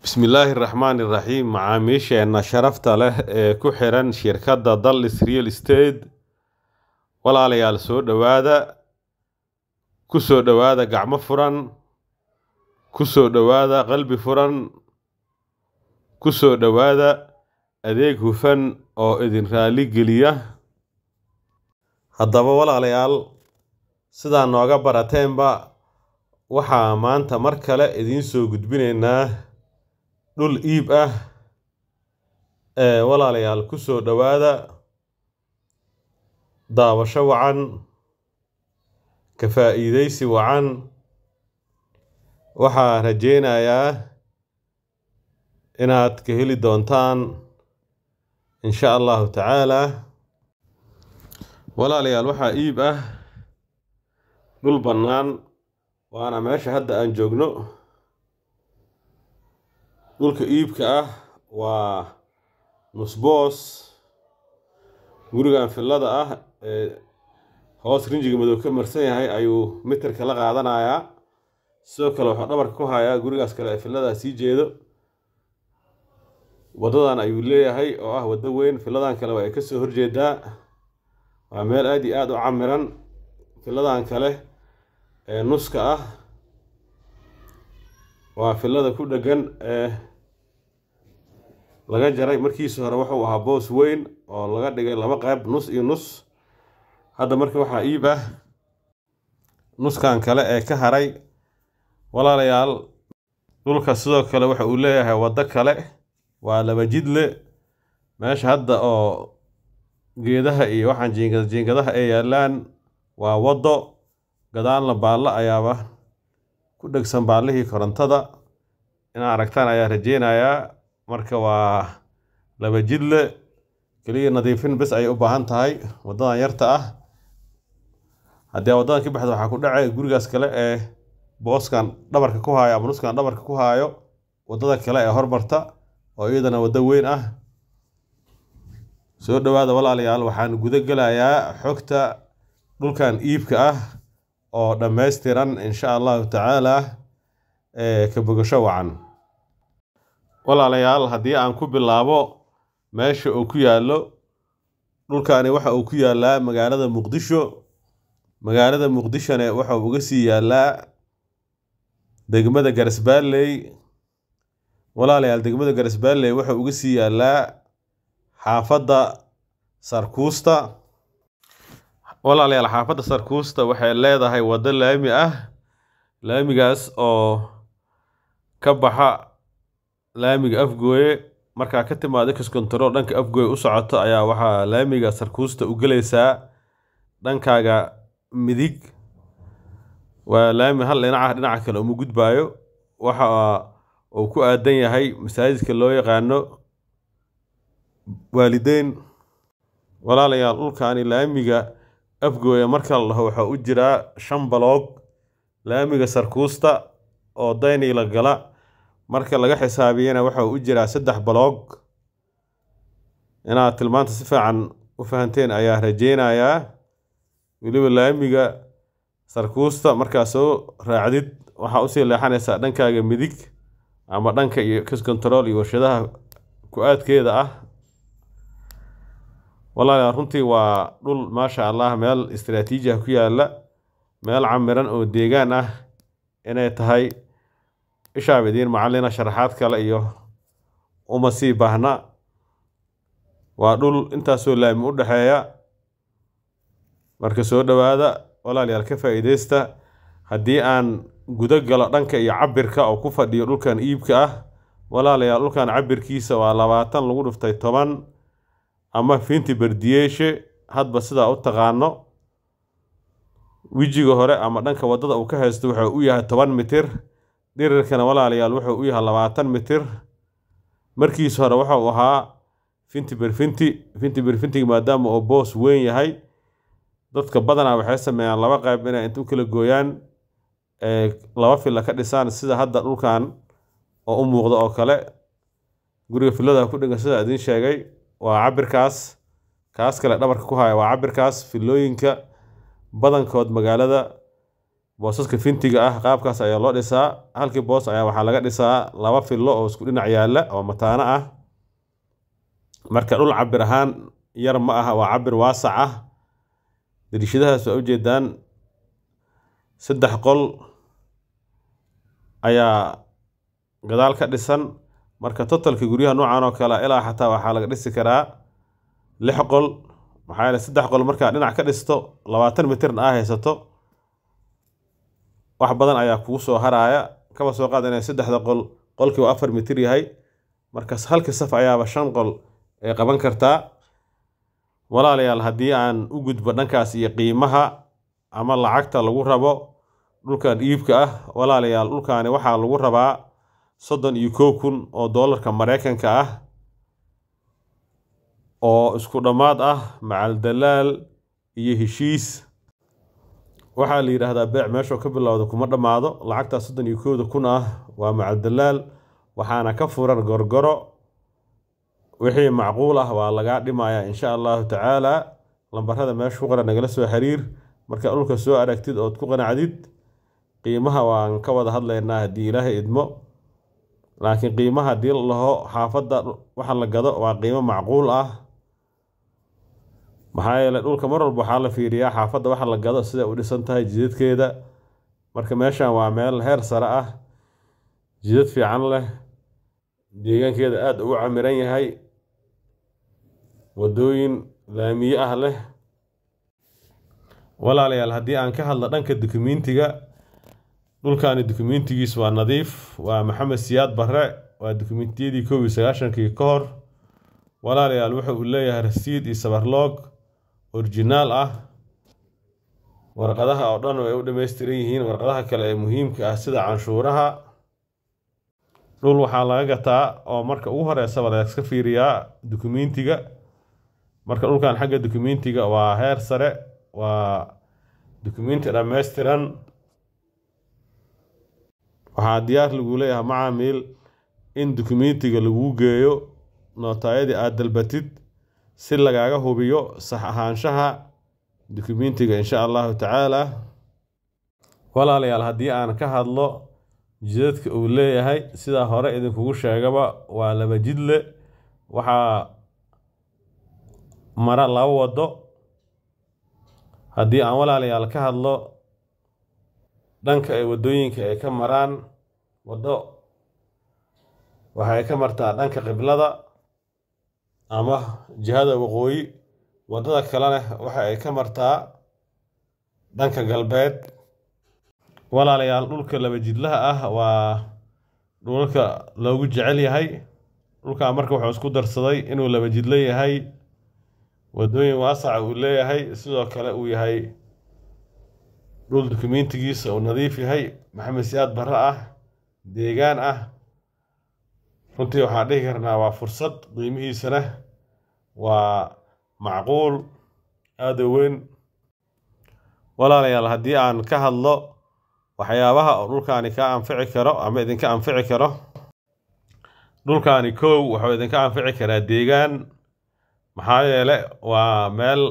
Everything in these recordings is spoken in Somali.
bismillaahi raxmaan iraxiim macaamiisheena sharafta leh ee ku xiran shirkadda dallis real estate walaalayaal soo dhowaada ku soo dhowaada gacmo furan ku soo dhowaada qalbi furan ku soo dhowaada adeeg hufan oo idin raali geliya haddaba walaalayaal sidaa nooga barateenba waxaa maanta mar kale idiin soo gudbinaynaa dhul iib ah ee walaalayaal ku soo dhowaada daabasho wacan ka faa'iidaysi wacan waxaa rajaynayaa inaad ka heli doontaan insha allahu tacaala walaalayaal waxaa iib ah dhul bannaan waana meesha hadda aan joogno dhulka iibka ah waa nusboos gurigan fillada ah ee hoos rinjiga madow ka marsan yahay ayuu miterka la qaadanayaa sidoo kale wuxuu dhabarka ku hayaa gurigaas kale ee filladaa sii jeedo waddadan ayuu leeyahay oo ah waddo weyn filladan kale waa ay ka soo horjeedaa waa meel aada iyo aada u camiran filladan kale ee nuska ah waa fillada ku dhegan ee laga jaray markiisi hore wuxuu ahaa boos weyn oo laga dhigay laba qayb nus iyo nus hadda marka waxaa iib ah nuskan kale ee ka haray walaalayaal dhulka sidoo kale waxa uu leeyahay waddo kale waa laba jidle meesha hadda oo geedaha iyo waxaan jiingada jiingadaha ay yaallaan waa waddo gadaalna baallo ayaaba ku dhegsan baallihii korontada inaad aragtaan ayaa rajeynayaa marka waa laba jidle keliya nadiifin bes ayay u baahan tahay waddadan yarta ah haddii waddadan ka baxda waxaa ku dhacay gurigaas kale ee booskan dhabarka ku haayo ama nuskan dhabarka ku haayo waddada kale ee hormarta oo iyadana waddo weyn ah soo dhowaada walaalayaal waxaan guda gelayaa xogta dhulkan iibka ah oo dhammaystiran insha allahu tacaala ka bogasho wacan walaalayaal haddii aan ku bilaabo meesha uu ku yaallo dhulkani waxa uu ku yaallaa magaalada muqdisho magaalada muqdishone waxa uu uga sii yaallaa degmada garsbaalley walaalayaal degmada garasbaalley waxa uga sii yaallaa xaafadda sarkuusta walaalayaal xaafadda sarkuusta waxay leedahay waddo laami ah laamigaas oo ka baxa laamiga Afgoye markaa ka timaada kiskontarool dhanka Afgoye u socoto ayaa waxaa laamiga Sarkuusta u gelaysaa dhankaaga midig waa laami hal dhinaca ah, dhinaca kale uma gudbaayo waxa uu ku aadan yahay masaajidka loo yaqaano waalideyn walaalayaal dhulkaani laamiga afgooya marka la dhaho waxaa u jiraa shan baloog laamiga sarkuusta oo daynii la gala marka laga xisaabiyana waxa u jiraa saddex baloog inaad tilmaanta si fiican u fahanteen ayaa rajeynayaa weliba laamiga sarkuusta markaad soo raacdid waxaa usii leexanaysaa dhankaaga midig ama dhanka iyo kis control iyo warshadaha ku-aadkeeda ah walaal runtii waa dhul maasha allah meel istraatiiji ah ku yaalla meel camiran oo deegaan ah inay tahay ishaab idiin macallina sharaxaad kale iyo uma sii baahna waa dhul intaasoo laami u dhexeeya marka soo dhowaada walaalyaal ka faa'iidaysta haddii aan gudo galo dhanka iyo cabirka oo ku fadhiyo dhulkan iibka ah walaalayaal dhulkan cabirkiisa waa labaatan lagu dhuftay toban ama finti berdiyeeshe hadba sidaa u taqaano wejiga hore ama dhanka waddada uu ka haysto wuxuu u yahay toban mitir dhirirkana walaalayaal wuxuu u yahay labaatan mitir markiisa hore waxau ahaa finti berfinti finti berfintiga maadaama oo boos weyn yahay dadka badanaa waxay sameeyaan laba qeyb inay inta u kala gooyaan laba filla ka dhisaan sida hadda dhulkan oo u muuqda oo kale guriga fillada ku dhingan sida idin sheegay waa cabirkaas kaas kale dhabarka ku haya waa cabirkaas fillooyinka badankood magaalada boosaska fintiga ah qaabkaas ayaa loo dhisaa halkii boos ayaa waxaa laga dhisaa laba fillo oo isku dhinac yaalla oo mataano ah marka dhul cabir ahaan yar ma aha waa cabir waasac ah dariishadahaas waa ujeedaan saddex qol ayaa gadaal ka dhisan marka totalka guryaha noocan oo kale ilaa xataa waxaa laga dhisi karaa lix qol maxaa yeele saddex qol markaa dhinac ka dhisto labaatan mitirna aa ah haysato wax badan ayaa kugu soo haraaya kaba soo qaad inay saddexda qol qolkii qolkiiba afar mitir yahay markaas halkii saf ayaaba shan qol ay qaban kartaa walaalayaal haddii aan u gudbo dhankaas iyo qiimaha ama lacagta lagu rabo dhulkan iibka ah walaalayaal dhulkaani waxaa lagu rabaa soddon iyo kow kun oo doolarka maraykanka ah oo isku dhammaad ah macaldalaal iyo heshiis waxaa la yidhaahdaa beec meeshuu ka bilowda kuma dhammaado lacagtaa soddon iyo kooda kun ah waa macadalaal waxaana ka furan gorgoro wixii macquul ah waa lagaa dhimayaa insha allahu tacaalaa lambarada meesha ku qoran nagala soo xiriir markaa dhulka soo aragtid ood ku qanacdid qiimaha waan ka wada hadlaynaa haddii ilaahay idmo laakiin qiimaha hadii laho xaafadda waxa la gado waa qiimo macquul ah maxaa yeele dhulka mar walba waxaa la fiiriyaa xaafadda waxa la gado sida u dhisan tahay jidadkeeda marka meeshan waa meel heer sare ah jidad fiican leh deegaankeeda aada ugu camiran yahay waddooyin laamiye ah leh walaalayaal haddii aan ka hadlo dhanka dukumentiga dhulkaani dukumentigiis waa nadiif waa maxamed siyaad barre waa dukumentiyadii koob iyo sagaashankii ka hor walaalayaal wuxa uu leeyahay rasiid iyo sabarloog originaal ah warqadaha oo dhan ay u dhammaystiran yihiin warqadaha kale ee muhiimka ah sida canshuuraha dhul waxaa laga gataa oo marka ugu horeysaba baa laiska fiiriyaa dokumentiga marka dhulkan xagga dokumentiga waa heer sare waa dokumenti dhammaystiran waxaa diyaar lagu leeyahay macaamiil in dokumentiga laguu geeyo nootaayadii aada dalbatid si lagaaga hubiyo sax ahaanshaha dukumentiga insha allahu tacaala walaalayaal haddii aan ka hadlo jidadka uu leeyahay sidaa hore idinkugu sheegaba waa laba jidle waxaa mara laba waddo haddii aan walaalayaal ka hadlo dhanka ay waddooyinka ay ka maraan waddo waxay ka martaa dhanka qiblada ama jihada waqooyi waddada kalena waxa ay ka martaa dhanka galbeed walaalayaal dhulka laba jidlaha ah waa dhulalka loogu jecel yahay dhulkaa marka wuxuu isku darsaday inuu laba jidlo yahay waddooyin waasaca uu leeyahay sidoo kale uu yahay dhul dukumentigiisa uu nadiif yahay maxamed siyaad barre ah deegaan ah runtii waxaan dhihi karnaa waa fursad qiimihiisana waa macquul aada weyn walaalayaal haddii aan ka hadlo waxyaabaha oo dhulkaani ka anfici karo ama idinka anfici karo dhulkaani kow wuxuu idinka anfici karaa deegaan maxaa yeele waa meel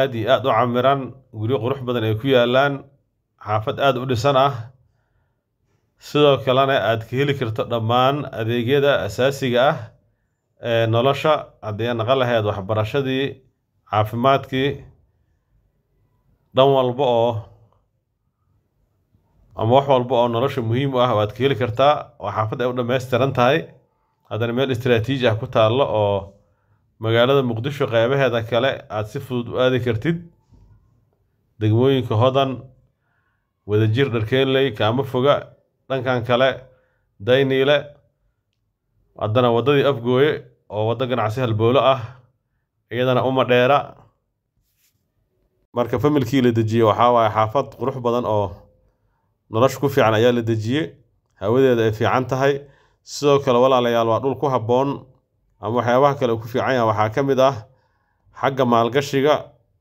aad iyo aada u camiran guryo qurux badan ay ku yaallaan xaafad aada u dhisan ah sidoo kalena aad ka heli karto dhammaan adeegyada asaasiga ah ee nolosha haddii naqon lahayd waxbarashadii caafimaadkii dhan walba oo ama wax walba oo nolosha muhiim u ah waad ka heli kartaa oo xaafad ay u dhammaystiran tahay haddana meel istraatiiji ah ku taallo oo magaalada muqdisho qeybaheeda kale aad si fudud u aadi kartid degmooyinka hodan wadajir dharkeenley kaama foga dhankan kale dayniile haddana waddadii afgooye oo waddo ganacsi halboolo ah iyadana uma dheera marka familkii la dejiye waxaa waaye xaafad qurux badan oo nolosha ku fiican ayaa la dejiye hawadeeda ay fiican tahay sidoo kale walaalayaal waa dhul ku habboon ama waxyaabaha kale ku fiican yaha waxaa ka mid ah xagga maalgashiga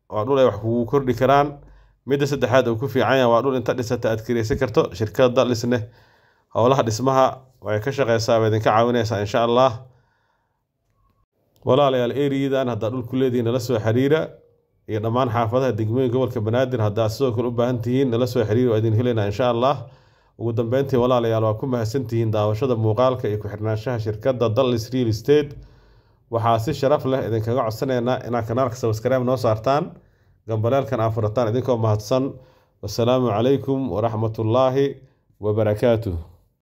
waa dhul ay wax kugu kordhi karaan midda saddexaad uu ku fiicanya waa dhul inta dhisata aad kiraysan karto shirkada lisleh howlaha dhismaha way ka shaqeysaa waa idinka caawinaysaa insha allah walaalayaal eriyadan haddaa dhulku leedihiin nala soo xiriira iyo dhammaan xaafadaha degmooyin gobolka banaadir haddaa sidoo kale u baahan tihiin nala soo xiriir waa idin helaynaa insha allah ugu dambeyntii walaalayaal waa ku mahadsantihiin daawashada muuqaalka iyo ku-xirnaanshaha shirkadda dallis real state waxaa si sharaf leh idinkaga codsanaynaa inaa kanaarka sabskaraab noo saartaan gambaleelkan aa idinkoo mahadsan wasalaamu calaykum waraxmatullaahi wabarakaatuh